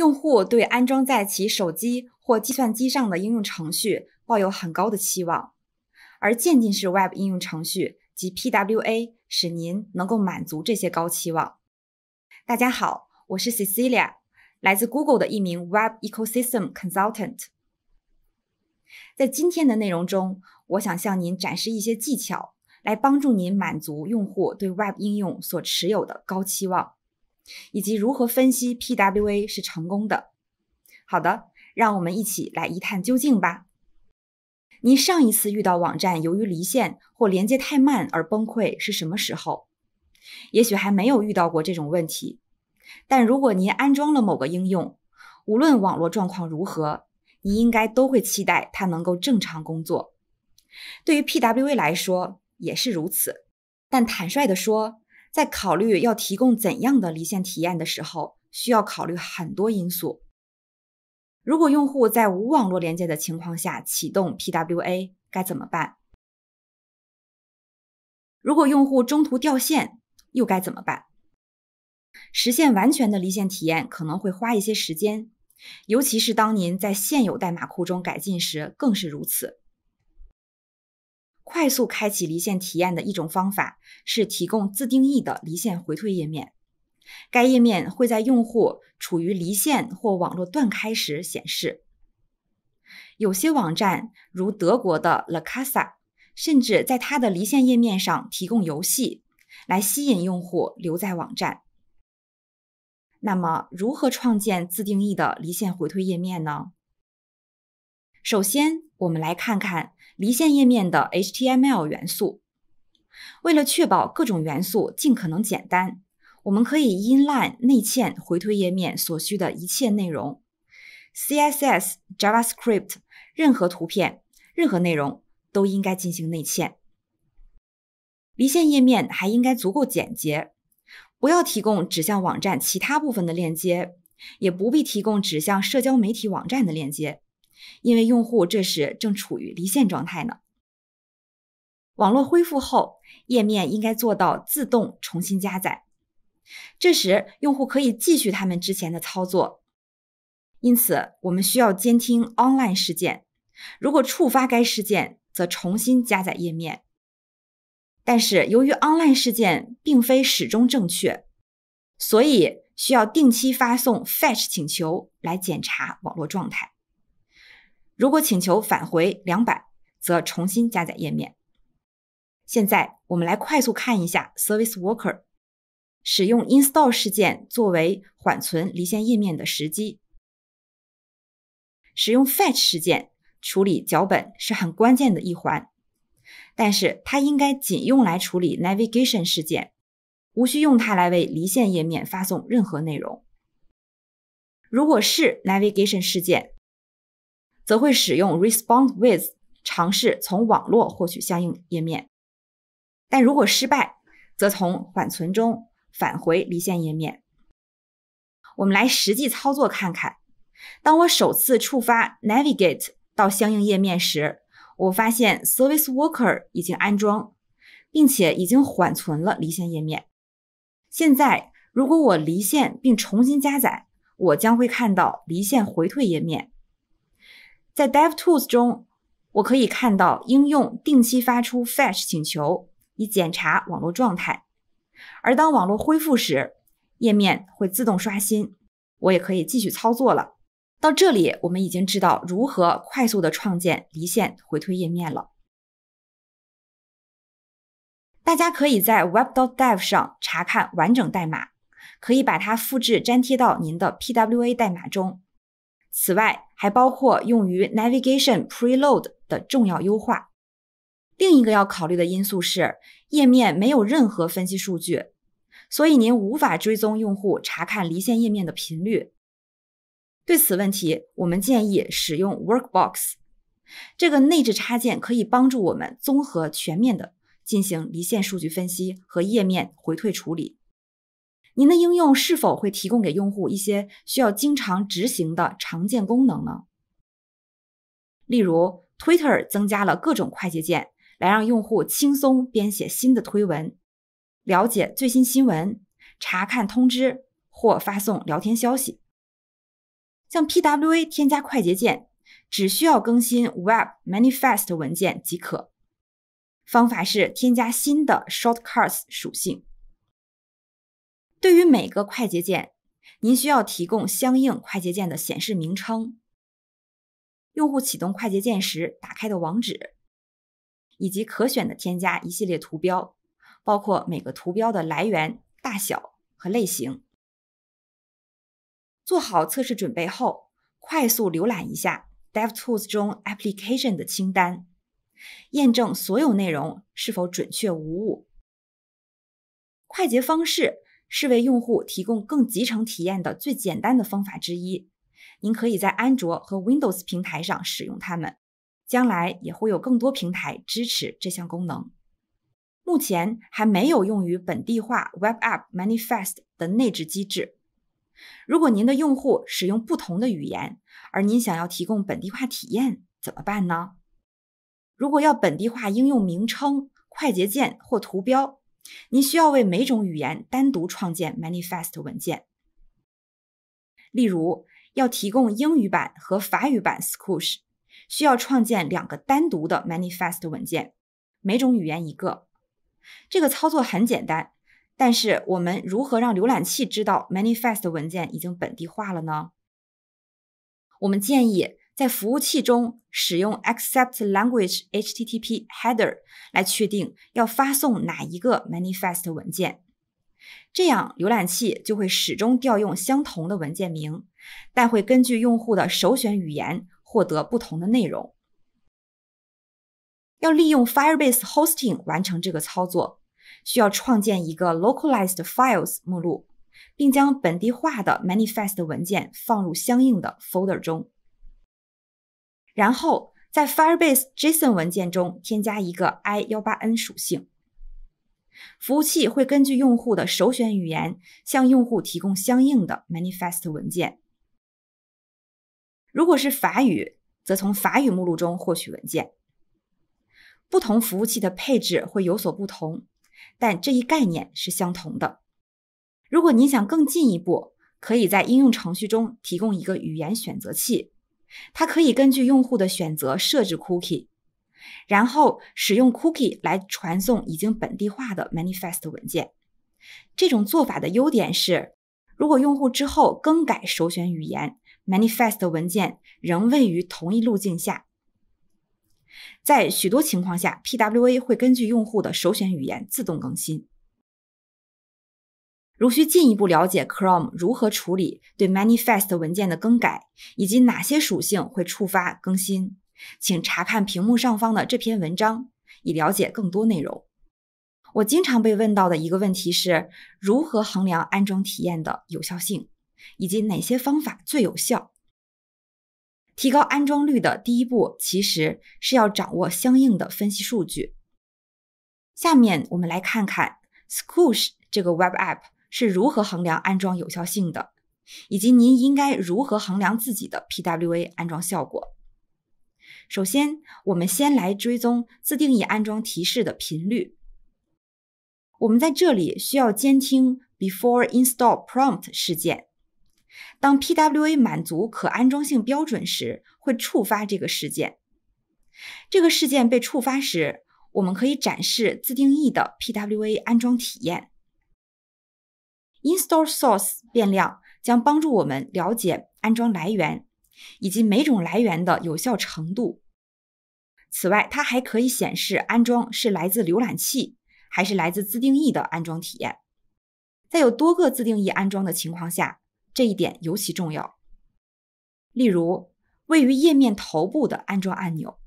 用户对安装在其手机或计算机上的应用程序抱有很高的期望，而渐进式 Web 应用程序及 PWA 使您能够满足这些高期望。大家好，我是 Cecilia，来自 Google 的一名 Web ecosystem consultant。在今天的内容中，我想向您展示一些技巧，来帮助您满足用户对 Web 应用所持有的高期望。以及如何分析 PWA 是成功的？好的，让我们一起来一探究竟吧。您上一次遇到网站由于离线或连接太慢而崩溃是什么时候？也许还没有遇到过这种问题。但如果您安装了某个应用，无论网络状况如何，你应该都会期待它能够正常工作。对于 PWA 来说也是如此。但坦率地说，在考虑要提供怎样的离线体验的时候，需要考虑很多因素。如果用户在无网络连接的情况下启动 PWA，该怎么办？如果用户中途掉线，又该怎么办？实现完全的离线体验可能会花一些时间，尤其是当您在现有代码库中改进时，更是如此。快速开启离线体验的一种方法是提供自定义的离线回退页面。该页面会在用户处于离线或网络断开时显示。有些网站，如德国的 Lakasa，甚至在它的离线页面上提供游戏，来吸引用户留在网站。那么，如何创建自定义的离线回退页面呢？首先，我们来看看。离线页面的 HTML 元素，为了确保各种元素尽可能简单，我们可以 inline 内嵌回退页面所需的一切内容。CSS、JavaScript、任何图片、任何内容都应该进行内嵌。离线页面还应该足够简洁，不要提供指向网站其他部分的链接，也不必提供指向社交媒体网站的链接。因为用户这时正处于离线状态呢。网络恢复后，页面应该做到自动重新加载。这时，用户可以继续他们之前的操作。因此，我们需要监听 online 事件。如果触发该事件，则重新加载页面。但是，由于 online 事件并非始终正确，所以需要定期发送 fetch 请求来检查网络状态。如果请求返回两百，则重新加载页面。现在我们来快速看一下 Service Worker，使用 install 事件作为缓存离线页面的时机，使用 fetch 事件处理脚本是很关键的一环，但是它应该仅用来处理 navigation 事件，无需用它来为离线页面发送任何内容。如果是 navigation 事件。则会使用 respond with 尝试从网络获取相应页面，但如果失败，则从缓存中返回离线页面。我们来实际操作看看。当我首次触发 navigate 到相应页面时，我发现 service worker 已经安装，并且已经缓存了离线页面。现在，如果我离线并重新加载，我将会看到离线回退页面。在 DevTools 中，我可以看到应用定期发出 fetch 请求以检查网络状态，而当网络恢复时，页面会自动刷新，我也可以继续操作了。到这里，我们已经知道如何快速的创建离线回退页面了。大家可以在 web.dev 上查看完整代码，可以把它复制粘贴到您的 PWA 代码中。此外，还包括用于 navigation preload 的重要优化。另一个要考虑的因素是，页面没有任何分析数据，所以您无法追踪用户查看离线页面的频率。对此问题，我们建议使用 Workbox 这个内置插件，可以帮助我们综合全面的进行离线数据分析和页面回退处理。您的应用是否会提供给用户一些需要经常执行的常见功能呢？例如，Twitter 增加了各种快捷键，来让用户轻松编写新的推文、了解最新新闻、查看通知或发送聊天消息。像 PWA 添加快捷键，只需要更新 Web Manifest 文件即可。方法是添加新的 Shortcuts 属性。对于每个快捷键，您需要提供相应快捷键的显示名称、用户启动快捷键时打开的网址，以及可选的添加一系列图标，包括每个图标的来源、大小和类型。做好测试准备后，快速浏览一下 DevTools 中 Application 的清单，验证所有内容是否准确无误。快捷方式。是为用户提供更集成体验的最简单的方法之一。您可以在安卓和 Windows 平台上使用它们，将来也会有更多平台支持这项功能。目前还没有用于本地化 Web App Manifest 的内置机制。如果您的用户使用不同的语言，而您想要提供本地化体验，怎么办呢？如果要本地化应用名称、快捷键或图标。你需要为每种语言单独创建 manifest 文件。例如，要提供英语版和法语版 Squish，需要创建两个单独的 manifest 文件，每种语言一个。这个操作很简单，但是我们如何让浏览器知道 manifest 文件已经本地化了呢？我们建议。在服务器中使用 Accept-Language HTTP header 来确定要发送哪一个 manifest 文件，这样浏览器就会始终调用相同的文件名，但会根据用户的首选语言获得不同的内容。要利用 Firebase Hosting 完成这个操作，需要创建一个 localized files 目录，并将本地化的 manifest 文件放入相应的 folder 中。然后在 Firebase JSON 文件中添加一个 i 幺八 n 属性。服务器会根据用户的首选语言向用户提供相应的 manifest 文件。如果是法语，则从法语目录中获取文件。不同服务器的配置会有所不同，但这一概念是相同的。如果你想更进一步，可以在应用程序中提供一个语言选择器。它可以根据用户的选择设置 cookie，然后使用 cookie 来传送已经本地化的 manifest 文件。这种做法的优点是，如果用户之后更改首选语言，manifest 文件仍位于同一路径下。在许多情况下，PWA 会根据用户的首选语言自动更新。如需进一步了解 Chrome 如何处理对 manifest 文件的更改，以及哪些属性会触发更新，请查看屏幕上方的这篇文章以了解更多内容。我经常被问到的一个问题是，如何衡量安装体验的有效性，以及哪些方法最有效？提高安装率的第一步其实是要掌握相应的分析数据。下面我们来看看 Squish 这个 Web App。是如何衡量安装有效性的，以及您应该如何衡量自己的 PWA 安装效果？首先，我们先来追踪自定义安装提示的频率。我们在这里需要监听 before install prompt 事件，当 PWA 满足可安装性标准时，会触发这个事件。这个事件被触发时，我们可以展示自定义的 PWA 安装体验。Install Source 变量将帮助我们了解安装来源以及每种来源的有效程度。此外，它还可以显示安装是来自浏览器还是来自自定义的安装体验。在有多个自定义安装的情况下，这一点尤其重要。例如，位于页面头部的安装按钮，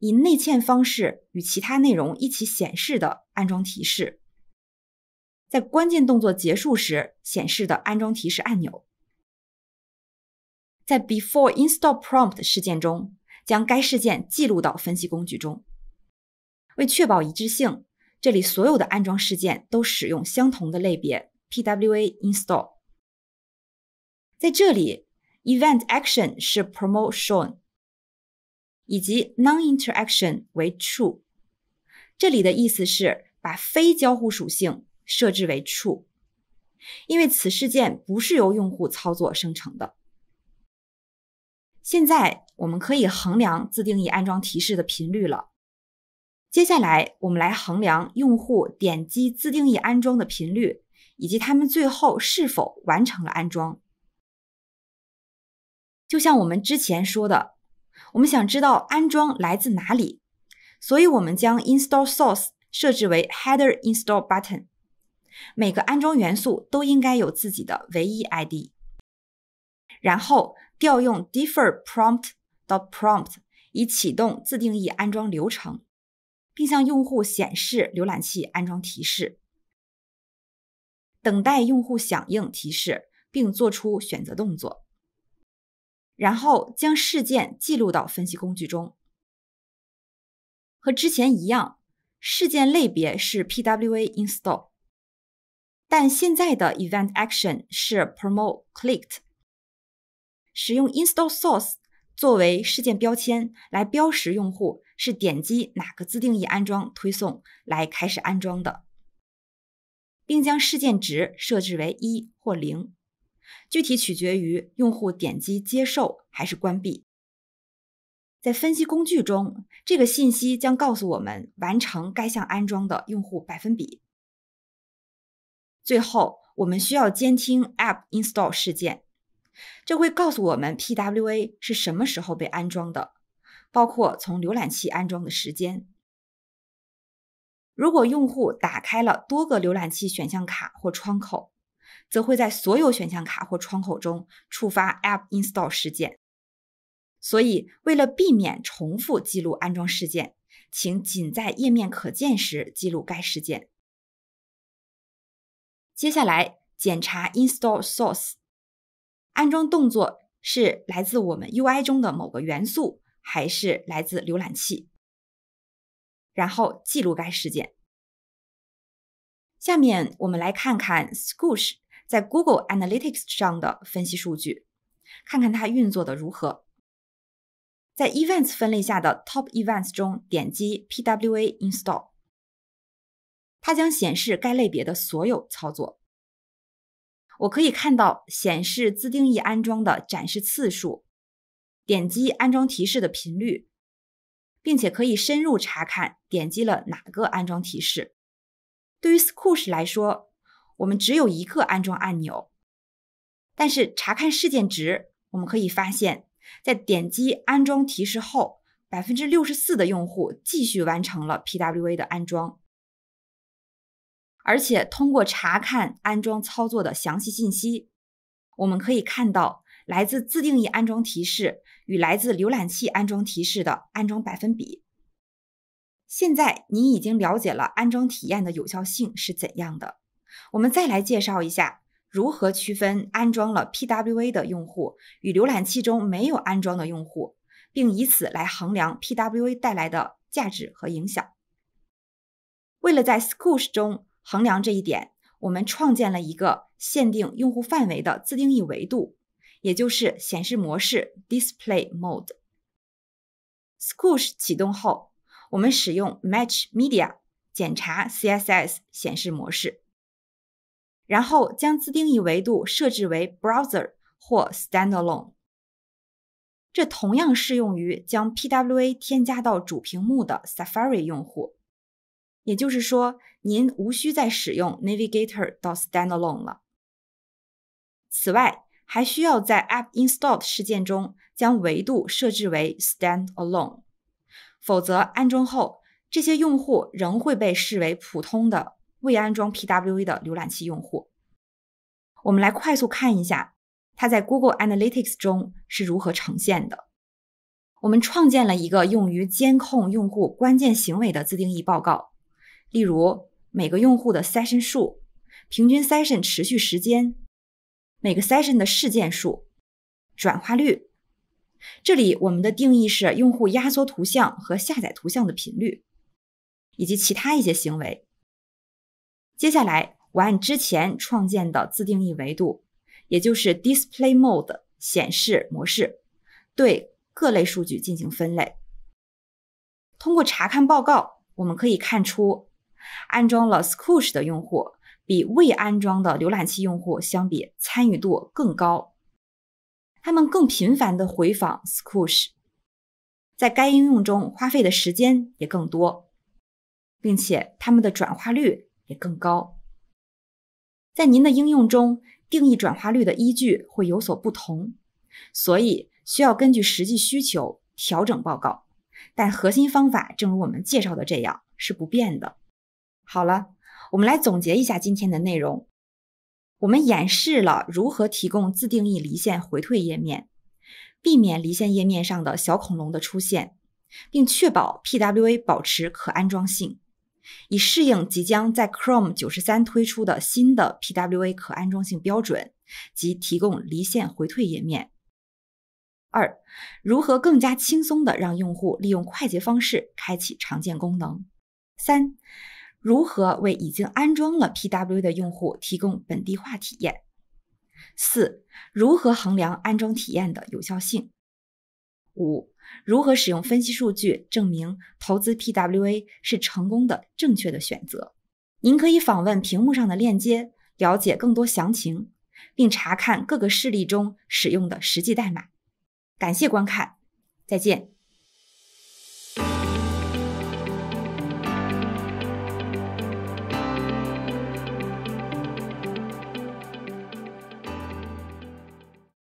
以内嵌方式与其他内容一起显示的安装提示。在关键动作结束时显示的安装提示按钮，在 Before Install Prompt 事件中将该事件记录到分析工具中。为确保一致性，这里所有的安装事件都使用相同的类别 PWA Install。在这里，Event Action 是 Promote Shown，以及 Non Interaction 为 True。这里的意思是把非交互属性。设置为 true，因为此事件不是由用户操作生成的。现在我们可以衡量自定义安装提示的频率了。接下来，我们来衡量用户点击自定义安装的频率，以及他们最后是否完成了安装。就像我们之前说的，我们想知道安装来自哪里，所以我们将 install source 设置为 header install button。每个安装元素都应该有自己的唯一 ID，然后调用 defer prompt 到 prompt 以启动自定义安装流程，并向用户显示浏览器安装提示，等待用户响应提示并做出选择动作，然后将事件记录到分析工具中。和之前一样，事件类别是 PWA install。但现在的 event action 是 promote clicked，使用 install source 作为事件标签来标识用户是点击哪个自定义安装推送来开始安装的，并将事件值设置为一或零，具体取决于用户点击接受还是关闭。在分析工具中，这个信息将告诉我们完成该项安装的用户百分比。最后，我们需要监听 app install 事件，这会告诉我们 PWA 是什么时候被安装的，包括从浏览器安装的时间。如果用户打开了多个浏览器选项卡或窗口，则会在所有选项卡或窗口中触发 app install 事件。所以，为了避免重复记录安装事件，请仅在页面可见时记录该事件。接下来检查 install source 安装动作是来自我们 UI 中的某个元素，还是来自浏览器？然后记录该事件。下面我们来看看 Swoosh 在 Google Analytics 上的分析数据，看看它运作的如何。在 Events 分类下的 Top Events 中，点击 PWA Install。它将显示该类别的所有操作。我可以看到显示自定义安装的展示次数，点击安装提示的频率，并且可以深入查看点击了哪个安装提示。对于 s q u i s e 来说，我们只有一个安装按钮，但是查看事件值，我们可以发现，在点击安装提示后，百分之六十四的用户继续完成了 PWA 的安装。而且通过查看安装操作的详细信息，我们可以看到来自自定义安装提示与来自浏览器安装提示的安装百分比。现在您已经了解了安装体验的有效性是怎样的。我们再来介绍一下如何区分安装了 PWA 的用户与浏览器中没有安装的用户，并以此来衡量 PWA 带来的价值和影响。为了在 Squish 中。衡量这一点，我们创建了一个限定用户范围的自定义维度，也就是显示模式 （display mode）。Squash 启动后，我们使用 match media 检查 CSS 显示模式，然后将自定义维度设置为 browser 或 standalone。这同样适用于将 PWA 添加到主屏幕的 Safari 用户。也就是说，您无需再使用 Navigator 到 Standalone 了。此外，还需要在 App Installed 事件中将维度设置为 Standalone，否则安装后这些用户仍会被视为普通的未安装 PWA 的浏览器用户。我们来快速看一下它在 Google Analytics 中是如何呈现的。我们创建了一个用于监控用户关键行为的自定义报告。例如，每个用户的 session 数、平均 session 持续时间、每个 session 的事件数、转化率。这里我们的定义是用户压缩图像和下载图像的频率，以及其他一些行为。接下来，我按之前创建的自定义维度，也就是 display mode 显示模式，对各类数据进行分类。通过查看报告，我们可以看出。安装了 Squish 的用户，比未安装的浏览器用户相比，参与度更高。他们更频繁的回访 Squish，在该应用中花费的时间也更多，并且他们的转化率也更高。在您的应用中，定义转化率的依据会有所不同，所以需要根据实际需求调整报告。但核心方法，正如我们介绍的这样，是不变的。好了，我们来总结一下今天的内容。我们演示了如何提供自定义离线回退页面，避免离线页面上的小恐龙的出现，并确保 PWA 保持可安装性，以适应即将在 Chrome 九十三推出的新的 PWA 可安装性标准及提供离线回退页面。二，如何更加轻松的让用户利用快捷方式开启常见功能。三。如何为已经安装了 p w 的用户提供本地化体验？四、如何衡量安装体验的有效性？五、如何使用分析数据证明投资 PWA 是成功的正确的选择？您可以访问屏幕上的链接，了解更多详情，并查看各个事例中使用的实际代码。感谢观看，再见。